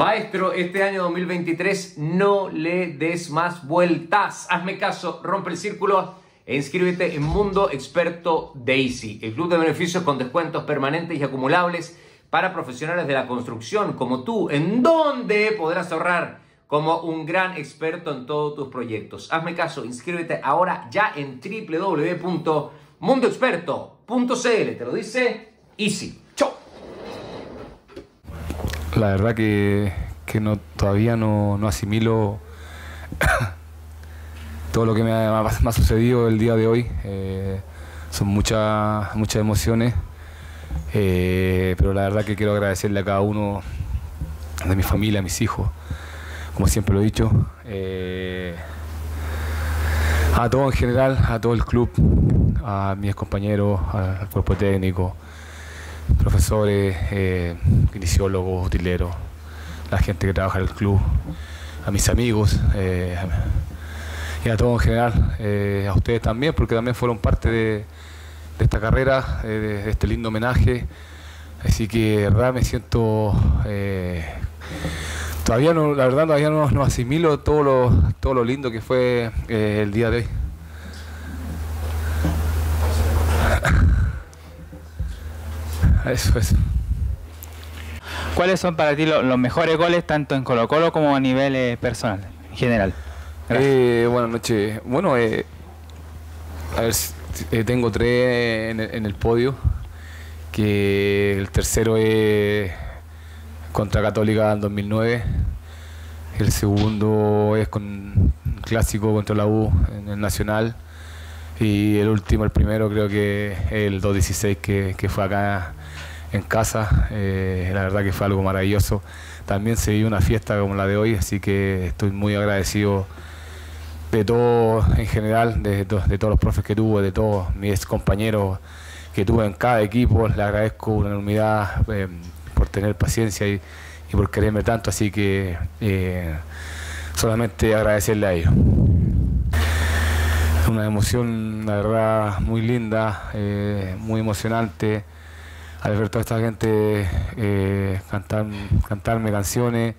Maestro, este año 2023 no le des más vueltas. Hazme caso, rompe el círculo e inscríbete en Mundo Experto Daisy, el club de beneficios con descuentos permanentes y acumulables para profesionales de la construcción como tú, en dónde podrás ahorrar como un gran experto en todos tus proyectos. Hazme caso, inscríbete ahora ya en www.mundoexperto.cl. Te lo dice Easy la verdad que, no, todavía no, asimilo todo lo que me ha, sucedido el día de hoy. Eh, son muchas, muchas emociones, eh, pero la verdad que quiero agradecerle a cada uno de mi familia, a mis hijos, como siempre lo he dicho, eh, a todo en general, a todo el club, a mis compañeros, al cuerpo técnico profesores, eh, utileros, la gente que trabaja en el club, a mis amigos eh, y a todo en general, eh, a ustedes también, porque también fueron parte de, esta carrera, eh, de, este lindo homenaje. Así que, verdad, me siento todavía no, la verdad todavía no, asimilo todo lo, todo lo lindo que fue el día de hoy. Eso es. ¿Cuáles son para ti los, mejores goles, tanto en Colo Colo como a nivel eh, personal, en general? Eh, buenas noches. Bueno, eh, a ver, eh, tengo tres en, el podio, que el tercero es contra Católica en 2009, el segundo es con clásico contra la U en el Nacional. Y el último, el primero, creo que el 2-16 que, que fue acá en casa. Eh, la verdad que fue algo maravilloso. También se dio una fiesta como la de hoy, así que estoy muy agradecido de todo en general, de, todos los profes que tuve, de todos mis compañeros que tuve en cada equipo. Le agradezco una enormidad eh, por tener paciencia y, por quererme tanto, así que eh, solamente agradecerle a ellos. Una emoción, la verdad, muy linda, muy emocionante al ver toda esta gente eh, cantar, cantarme canciones,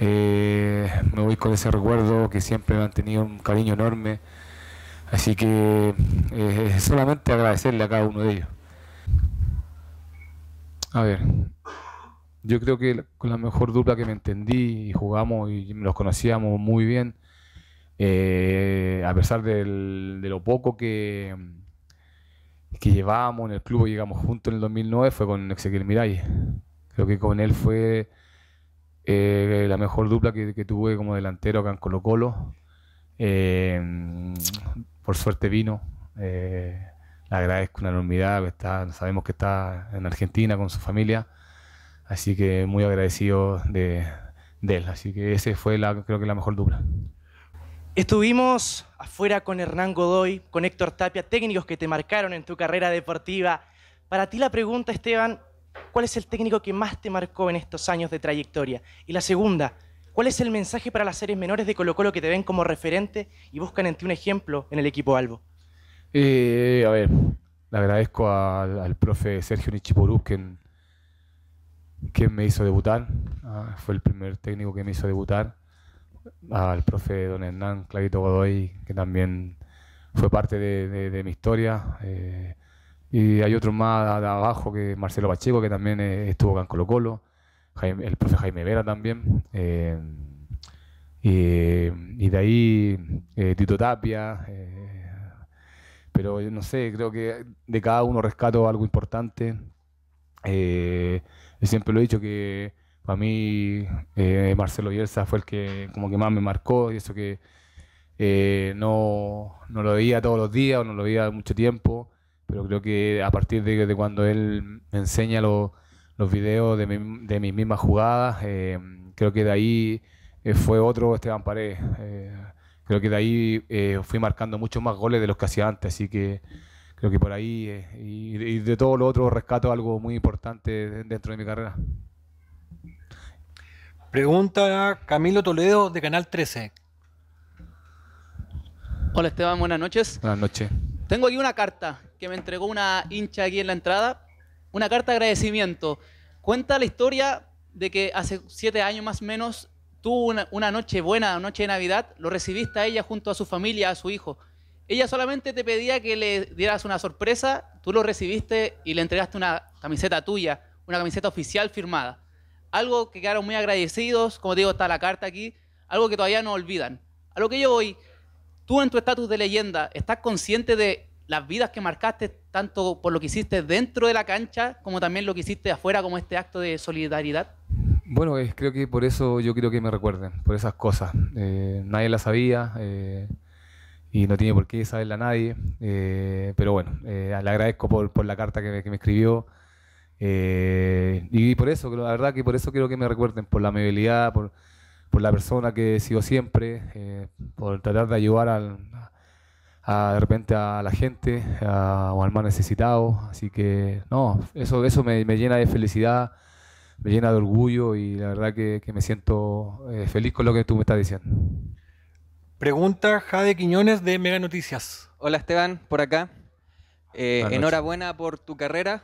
eh, me voy con ese recuerdo que siempre me han tenido un cariño enorme. Así que eh, solamente agradecerle a cada uno de ellos. A ver, yo creo que con la mejor dupla que me entendí y jugamos y los conocíamos muy bien, a pesar de lo poco que, que llevábamos en el club, llegamos juntos en el 2009, fue con Ezequiel Miralles. Creo que con él fue eh, la mejor dupla que, tuve como delantero acá en Colo Colo. Eh, por suerte vino. Eh, le agradezco una enormidad, está, sabemos que está en Argentina con su familia. Así que muy agradecido de, él. Así que ese fue la, creo que la mejor dupla. Estuvimos afuera con Hernán Godoy, con Héctor Tapia, técnicos que te marcaron en tu carrera deportiva. Para ti la pregunta, Esteban, ¿cuál es el técnico que más te marcó en estos años de trayectoria? Y la segunda, ¿cuál es el mensaje para las series menores de Colo Colo que te ven como referente y buscan en ti un ejemplo en el equipo Albo? Eh, a ver, le agradezco al, profe Sergio Nichiporú, quien, me hizo debutar. Ah, fue el primer técnico que me hizo debutar al profe don Hernán Clavito Godoy, que también fue parte de, mi historia. Eh, y hay otros más de abajo, que Marcelo Pacheco, que también eh, estuvo acá en Colo Colo, el profe Jaime Vera también. Eh, y, y, de ahí Tito Tapia. pero no sé, creo que de cada uno rescato algo importante. siempre lo he dicho que para mí eh, Marcelo Bielsa fue el que como que más me marcó y eso que eh, no, no, lo veía todos los días o no lo veía mucho tiempo, pero creo que a partir de, cuando él me enseña los videos de, de, mis mismas jugadas, eh, creo que de ahí fue otro Esteban Paredes. creo que de ahí fui marcando muchos más goles de los que hacía antes, así que creo que por ahí y de todo lo otro rescato algo muy importante dentro de mi carrera. Pregunta Camilo Toledo de Canal 13. Hola Esteban, buenas noches. Buenas noches. Tengo aquí una carta que me entregó una hincha aquí en la entrada. Una carta de agradecimiento. Cuenta la historia de que hace siete años más o menos tuvo una, noche buena, noche de Navidad. Lo recibiste a ella junto a su familia, a su hijo. Ella solamente te pedía que le dieras una sorpresa. Tú lo recibiste y le entregaste una camiseta tuya, una camiseta oficial firmada algo que quedaron muy agradecidos, como digo, está la carta aquí, algo que todavía no olvidan. A lo que yo voy, tú en tu estatus de leyenda, ¿estás consciente de las vidas que marcaste, tanto por lo que hiciste dentro de la cancha, como también lo que hiciste afuera, como este acto de solidaridad? Bueno, creo que por eso yo quiero que me recuerden, por esas cosas. Eh, nadie las sabía eh, y no tiene por qué saberla nadie, eh, pero bueno, le agradezco por, por la carta que que me escribió. Eh, y por eso, la verdad que por eso quiero que me recuerden, por la amabilidad, por, la persona que sigo siempre, eh, por tratar de ayudar al, de repente a la gente o al más necesitado. Así que no, eso, eso me, llena de felicidad, me llena de orgullo y la verdad que, me siento eh, feliz con lo que tú me estás diciendo. Pregunta Jade Quiñones de Mega Noticias. Hola Esteban, por acá. enhorabuena por tu carrera,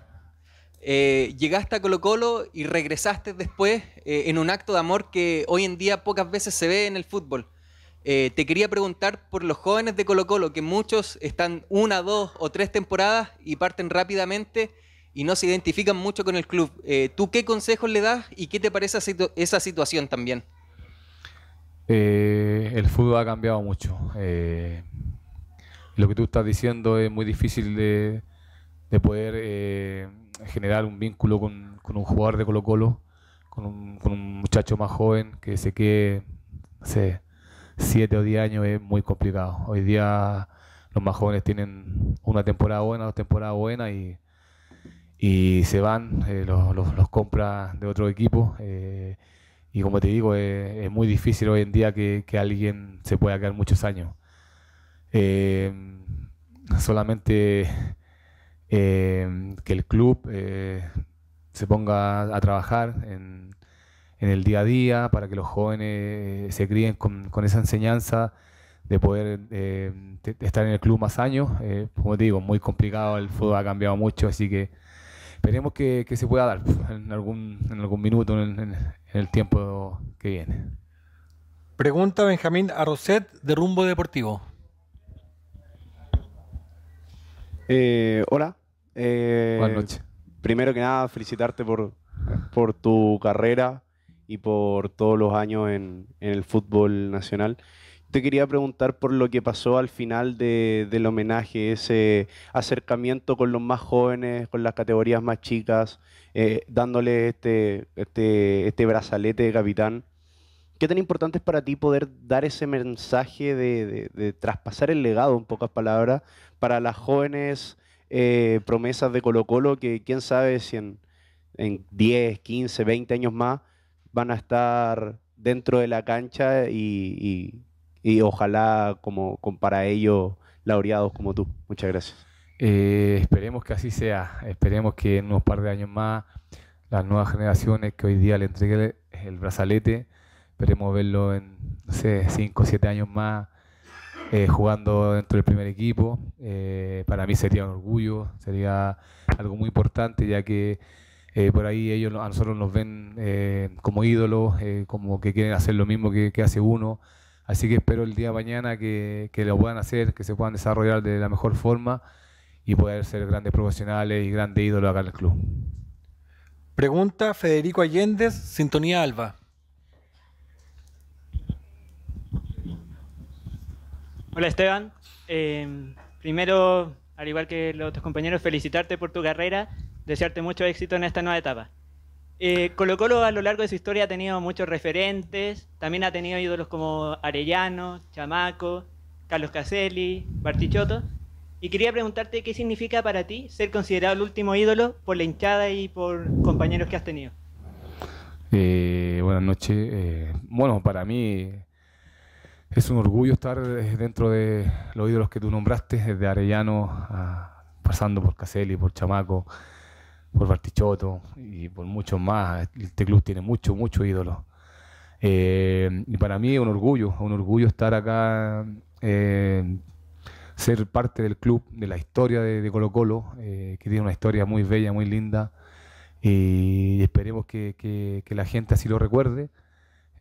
eh, llegaste a Colo Colo y regresaste después eh, en un acto de amor que hoy en día pocas veces se ve en el fútbol. Eh, te quería preguntar por los jóvenes de Colo Colo, que muchos están una, dos o tres temporadas y parten rápidamente y no se identifican mucho con el club. ¿Tú qué consejos le das y qué te parece esa situación también? el fútbol ha cambiado mucho. lo que tú estás diciendo es muy difícil de poder generar un vínculo con, un jugador de Colo Colo, con un, muchacho más joven que se quede, no sé, 7 o 10 años es muy complicado. Hoy día los más jóvenes tienen una temporada buena, dos temporadas buenas y, se van, eh, los, los, de otro equipo. Eh, y como te digo, es muy difícil hoy en día que, que alguien se pueda quedar muchos años. Eh, solamente Em, que el club eh, se ponga a trabajar en, el día a día para que los jóvenes eh, se críen con, esa enseñanza de poder em, estar en el club más años. Eh, como te digo, muy complicado, el fútbol ha cambiado mucho, así que esperemos que, se pueda dar en algún, minuto, en, el tiempo que viene. Pregunta Benjamín Arroset de Rumbo Deportivo. Eh, hola, eh, Buenas noches. Primero que nada, felicitarte por, por tu carrera y por todos los años en, el fútbol nacional. Te quería preguntar por lo que pasó al final del homenaje, ese acercamiento con los más jóvenes, con las categorías más chicas, eh, dándole este, este, este, brazalete de capitán. ¿Qué tan importante es para ti poder dar ese mensaje de, de traspasar el legado, en pocas palabras, para las jóvenes eh, promesas de Colo Colo que quién sabe si en, 10, 15, 20 años más van a estar dentro de la cancha y, ojalá como, para ello laureados como tú. Muchas gracias. Eh, esperemos que así sea, esperemos que en unos par de años más las nuevas generaciones que hoy día le entreguen el brazalete, esperemos verlo en, no sé, 5 o 7 años más eh, jugando dentro del primer equipo. Eh, para mí sería un orgullo, sería algo muy importante, ya que eh, por ahí ellos a nosotros nos ven como ídolos, como que quieren hacer lo mismo que, hace uno. Así que espero el día de mañana que, lo puedan hacer, que se puedan desarrollar de la mejor forma y poder ser grandes profesionales y grandes ídolos acá en el club. Pregunta Federico Allende, Sintonía Alba. Hola Esteban. Eh, primero, al igual que los otros compañeros, felicitarte por tu carrera, desearte mucho éxito en esta nueva etapa. Eh, Colo Colo a lo largo de su historia ha tenido muchos referentes, también ha tenido ídolos como Arellano, Chamaco, Carlos Caselli, Bartichotto, y quería preguntarte qué significa para ti ser considerado el último ídolo por la hinchada y por compañeros que has tenido. Eh, buenas noches. Eh, bueno, para mí es un orgullo estar eh, dentro de los ídolos que tú nombraste, desde eh, Arellano, ah, pasando por Caselli, por Chamaco, por Bartichotto y por muchos más. Este club tiene muchos, muchos ídolos. Eh, y para mí es un orgullo, un orgullo estar acá, ser parte del club, de la historia de, Colo Colo, que tiene una historia muy bella, muy linda. Y esperemos que la gente así lo recuerde.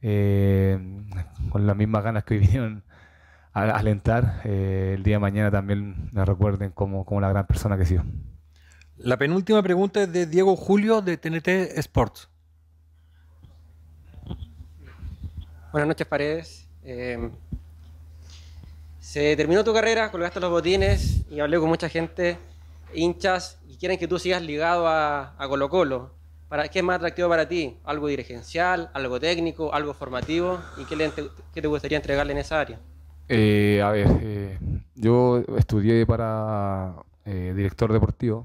Eh, con las mismas ganas que hoy vinieron a, alentar, eh, el día de mañana también me recuerden como, como la gran persona que he sido. La penúltima pregunta es de Diego Julio de TNT Sports. Buenas noches, Paredes. Em, se terminó tu carrera, colgaste los botines y hablé con mucha gente, hinchas, y quieren que tú sigas ligado a, a Colo Colo. ¿Qué es más atractivo para ti? ¿Algo dirigencial, algo técnico, algo formativo? ¿Y qué, te gustaría entregarle en esa área? Eh, a ver, eh, yo estudié para eh, director deportivo.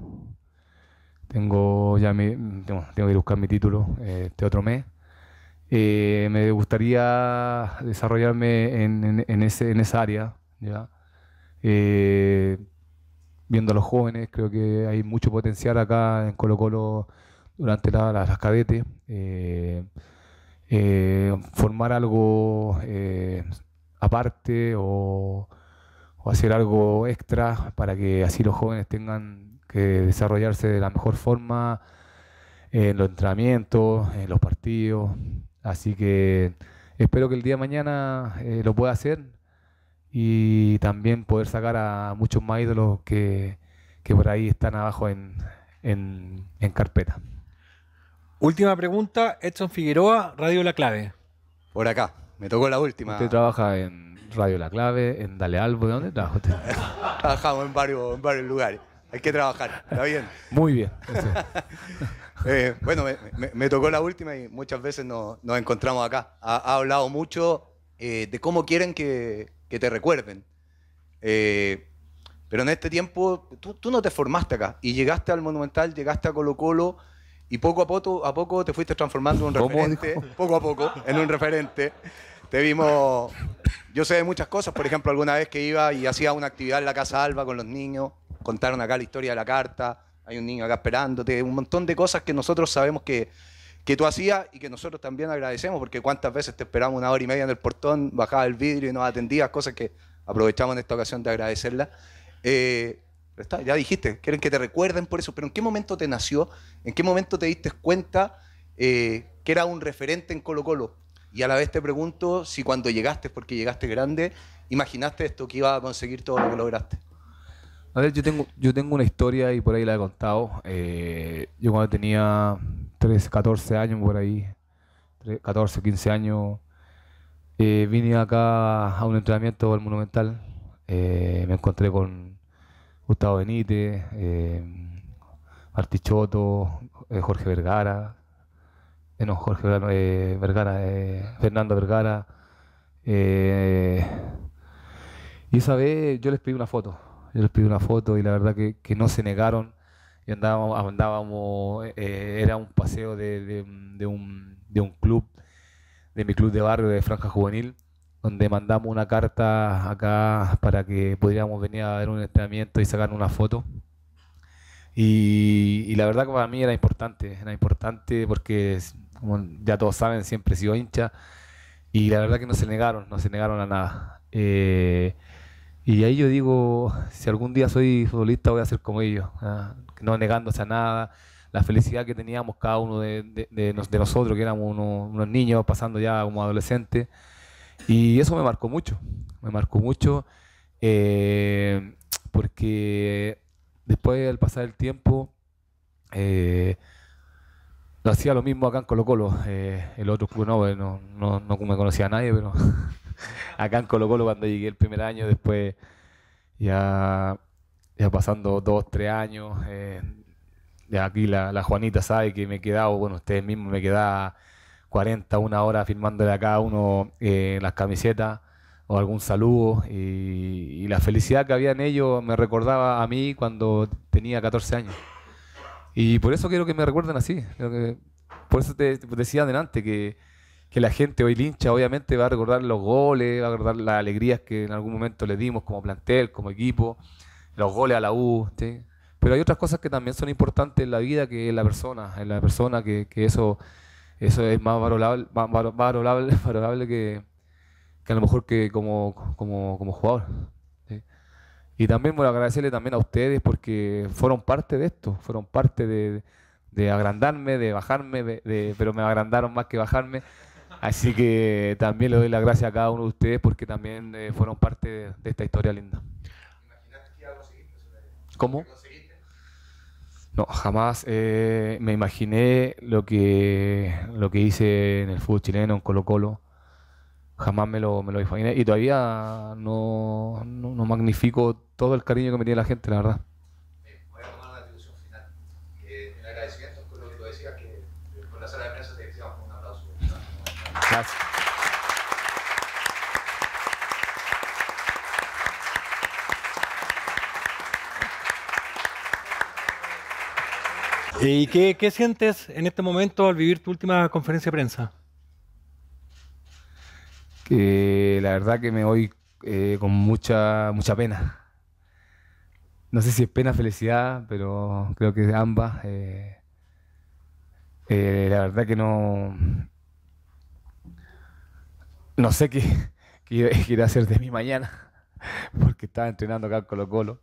Tengo ya mi, tengo, que buscar mi título este otro mes. me gustaría desarrollarme en, ese, esa área, viendo a los jóvenes, creo que hay mucho potencial acá en Colo Colo durante la, las cadetes, eh, eh, formar algo eh, aparte o, hacer algo extra para que así los jóvenes tengan que desarrollarse de la mejor forma en los entrenamientos, en los partidos. Así que espero que el día de mañana lo pueda hacer y también poder sacar a muchos más ídolos que, por ahí están abajo en, en carpeta. Última pregunta, Edson Figueroa, Radio La Clave. Por acá, me tocó la última. Usted trabaja en Radio La Clave, en Dale Albo, ¿de dónde trabaja usted? Trabajamos en varios, en varios lugares. Hay que trabajar, está bien. Muy bien. Eh, bueno, me, tocó la última y muchas veces nos, encontramos acá. Ha, hablado mucho eh, de cómo quieren que, que te recuerden. Eh, pero en este tiempo, tú, tú no te formaste acá y llegaste al Monumental, llegaste a Colo Colo y poco a poco, a poco te fuiste transformando en un referente, poco a poco, en un referente. Te vimos, yo sé de muchas cosas, por ejemplo, alguna vez que iba y hacía una actividad en la Casa Alba con los niños, contaron acá la historia de la carta, hay un niño acá esperándote, un montón de cosas que nosotros sabemos que, que tú hacías y que nosotros también agradecemos, porque cuántas veces te esperamos una hora y media en el portón, bajabas el vidrio y nos atendías, cosas que aprovechamos en esta ocasión de agradecerla. Eh, ya dijiste, quieren que te recuerden por eso, pero ¿en qué momento te nació? ¿En qué momento te diste cuenta eh, que era un referente en Colo Colo? Y a la vez te pregunto si cuando llegaste, porque llegaste grande, imaginaste esto, que iba a conseguir todo lo que lograste. A ver, yo tengo, yo tengo una historia y por ahí la he contado. Eh, yo cuando tenía 13, 14 años por ahí, 14, 15 años, eh, vine acá a un entrenamiento al Monumental. me encontré con Gustavo Benítez, eh, Artichoto, eh, eh, Jorge Vergara, no, Jorge eh, Vergara, Fernando Vergara. y esa vez yo les pedí una foto, yo les pedí una foto y la verdad que, no se negaron y andábamos, andábamos era un paseo un, de un club, de mi club de barrio de Franja Juvenil donde mandamos una carta acá para que pudiéramos venir a ver un entrenamiento y sacar una foto. Y, la verdad que para mí era importante, era importante porque, como ya todos saben, siempre he sido hincha y la verdad que no se negaron, no se negaron a nada. Eh, y ahí yo digo, si algún día soy futbolista voy a ser como ellos, ¿ah? no negándose a nada, la felicidad que teníamos cada uno de, nosotros, que éramos unos niños pasando ya como adolescentes. Y eso me marcó mucho, me marcó mucho eh, porque después del pasar el tiempo eh, lo hacía lo mismo acá en Colo Colo. Eh, el otro club pues, no, no, no, me conocía a nadie, pero acá en Colo Colo cuando llegué el primer año, después ya, ya pasando dos, tres años, eh, ya aquí la, la Juanita sabe que me quedado, bueno, ustedes mismos me quedaba 40, una hora firmándole a cada uno eh, las camisetas o algún saludo. Y, la felicidad que había en ellos me recordaba a mí cuando tenía 14 años. Y por eso quiero que me recuerden así. Por eso te, decía adelante que, que la gente hoy lincha, obviamente, va a recordar los goles, va a recordar las alegrías que en algún momento le dimos como plantel, como equipo, los goles a la U. Pero hay otras cosas que también son importantes en la vida, que es la persona, en la persona que, que eso eso es más valorable, valorable, valorable que, a lo mejor que como, jugador. Y también, bueno, agradecerle también a ustedes porque fueron parte de esto, fueron parte de, agrandarme, de bajarme, pero me agrandaron más que bajarme. Así que también le doy las gracias a cada uno de ustedes porque también eh, fueron parte de, esta historia linda. Pues, ¿Cómo? No, jamás eh, me imaginé lo que, hice en el fútbol chileno, en Colo Colo. Jamás me lo, imaginé. Y todavía no, magnifico todo el cariño que me tiene la gente, la verdad. Eh, voy a tomar la discusión final. Eh, agradecimiento con lo que tú decías, que con la sala de prensa te decíamos un aplauso. Gracias. ¿Y qué, sientes en este momento al vivir tu última conferencia de prensa? Que la verdad que me voy eh, con mucha, mucha pena. No sé si es pena, felicidad, pero creo que ambas. Eh, eh, la verdad que no. No sé qué, qué, a hacer de mi mañana, porque estaba entrenando acá en Colo Colo.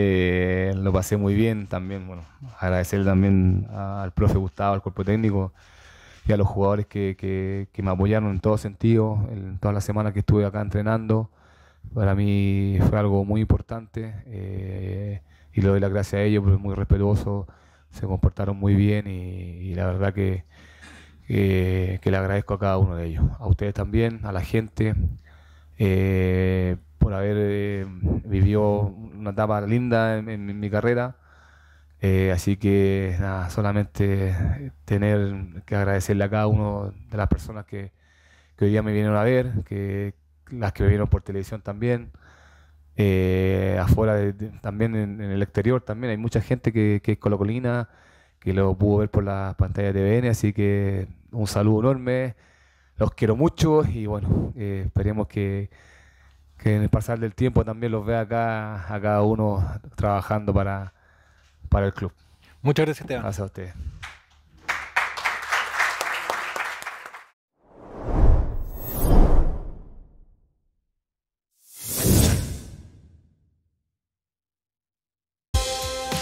Eh, lo pasé muy bien también, bueno, agradecer también al profe Gustavo, al cuerpo técnico y a los jugadores que, me apoyaron en todo sentido, en todas las semanas que estuve acá entrenando. Para mí fue algo muy importante eh, y le doy las gracias a ellos porque muy respetuoso, se comportaron muy bien y, la verdad que, le agradezco a cada uno de ellos, a ustedes también, a la gente. Eh, por haber eh, vivió una etapa linda en, mi carrera. Eh, así que nada, solamente eh, tener que agradecerle a cada uno de las personas que, que hoy día me vinieron a ver, que las que me vieron por televisión también, afuera también en, el exterior también. Hay mucha gente que, que es colocolina, que lo pudo ver por la pantalla de TVN, así que un saludo enorme, los quiero mucho y bueno, esperemos que que en el pasar del tiempo también los vea acá, a cada uno trabajando para, el club. Muchas gracias, Esteban. Gracias a ustedes.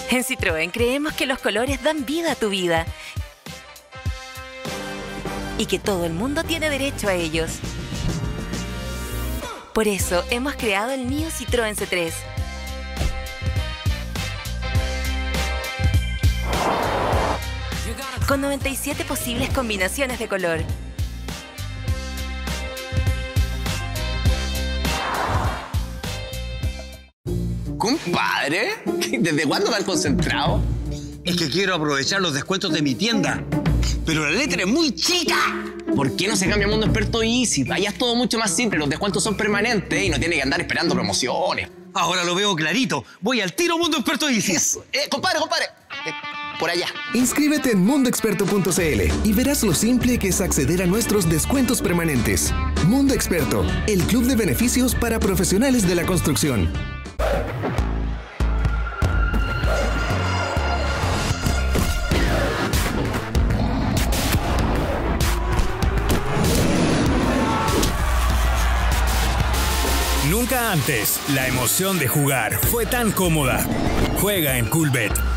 En Citroën creemos que los colores dan vida a tu vida y que todo el mundo tiene derecho a ellos. Por eso hemos creado el Neo Citroën C3. Con 97 posibles combinaciones de color. ¿Compadre? ¿Desde cuándo han concentrado? Es que quiero aprovechar los descuentos de mi tienda. Pero la letra es muy chica. ¿Por qué no se cambia a Mundo Experto Easy? Allá es todo mucho más simple, los descuentos son permanentes y no tiene que andar esperando promociones. Ahora lo veo clarito. Voy al tiro Mundo Experto Easy. Eh, compadre, compadre. por allá. Inscríbete en mundoexperto.cl y verás lo simple que es acceder a nuestros descuentos permanentes. Mundo Experto, el club de beneficios para profesionales de la construcción. nunca antes. La emoción de jugar fue tan cómoda. Juega en Coolbet